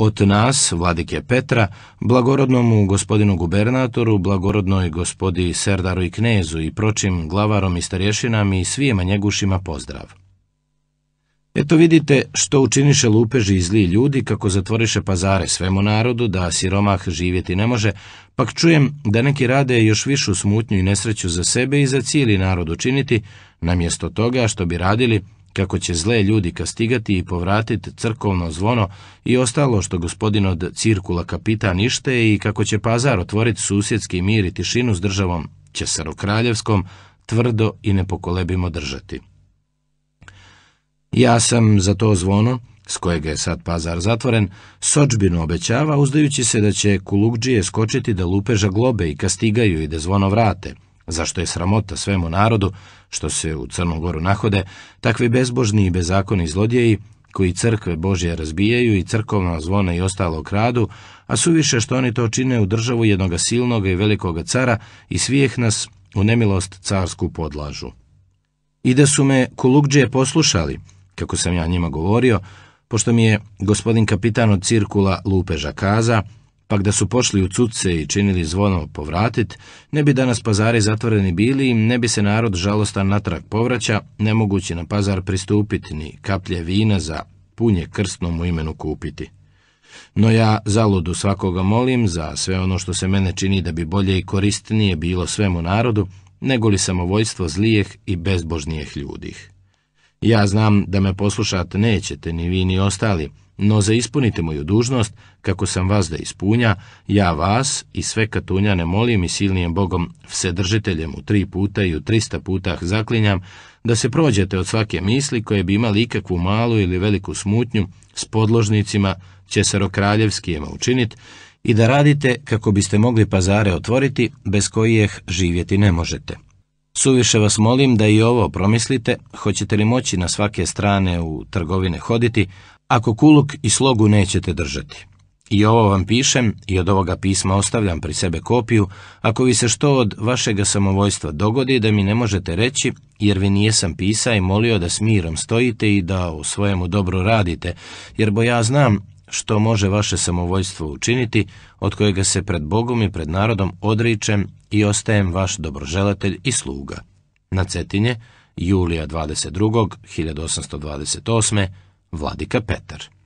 Od nas, vladike Petra, blagorodnomu gospodinu gubernatoru, blagorodnoj gospodi Serdaru i Knezu i pročim glavarom i starješinam i svijema njegušima pozdrav. Eto vidite što učiniše lupeži i zli ljudi kako zatvoriše pazare svemu narodu da siromah živjeti ne može, pak čujem da neki rade još višu smutnju i nesreću za sebe i za cijeli narod učiniti, namjesto toga što bi radili kako će zle ljudi kastigati i povratiti crkovno zvono i ostalo što gospodin od cirkula kapita nište i kako će pazar otvoriti susjedski mir i tišinu s državom Kraljevskom, tvrdo i nepokolebimo držati. Ja sam za to zvono, s kojega je sad pazar zatvoren, sočbinu obećava uzdajući se da će kulugđije skočiti da lupeža globe i kastigaju i da zvono vrate – Zašto je sramota svemu narodu, što se u Crnom Goru nahode, takvi bezbožni i bezakoni zlodjeji, koji crkve Božje razbijaju i crkovna zvona i ostalo kradu, a suviše što oni to čine u državu jednog silnog i velikoga cara i svijeh nas u nemilost carsku podlažu. I da su me kulugđe poslušali, kako sam ja njima govorio, pošto mi je gospodin kapitan od cirkula Lupeža Kaza, pak da su pošli u cuce i činili zvono povratit, ne bi danas pazari zatvoreni bili i ne bi se narod žalostan natrag povraća, nemogući na pazar pristupiti ni kaplje vina za punje krstnom u imenu kupiti. No ja zaludu svakoga molim za sve ono što se mene čini da bi bolje i koristnije bilo svemu narodu, nego li samovojstvo zlijeh i bezbožnijeh ljudih. Ja znam da me poslušat nećete, ni vi ni ostali, no za ispunite moju dužnost, kako sam vas da ispunja, ja vas i sve katunjane molim i silnijem Bogom vsedržiteljem u tri puta i u trista putah zaklinjam, da se prođete od svake misli koje bi imali ikakvu malu ili veliku smutnju s podložnicima Česarokraljevskijema učinit i da radite kako biste mogli pazare otvoriti bez kojih živjeti ne možete. Suviše vas molim da i ovo promislite, hoćete li moći na svake strane u trgovine hoditi, ako kuluk i slogu nećete držati. I ovo vam pišem i od ovoga pisma ostavljam pri sebe kopiju, ako vi se što od vašega samovojstva dogodi da mi ne možete reći, jer vi nijesam pisa i molio da s mirom stojite i da u svojemu dobru radite, jer bo ja znam što može vaše samovoljstvo učiniti, od kojega se pred Bogom i pred narodom odričem i ostajem vaš dobroželatelj i sluga. Na Cetinje, julija 22. 1828. Vladika Petar.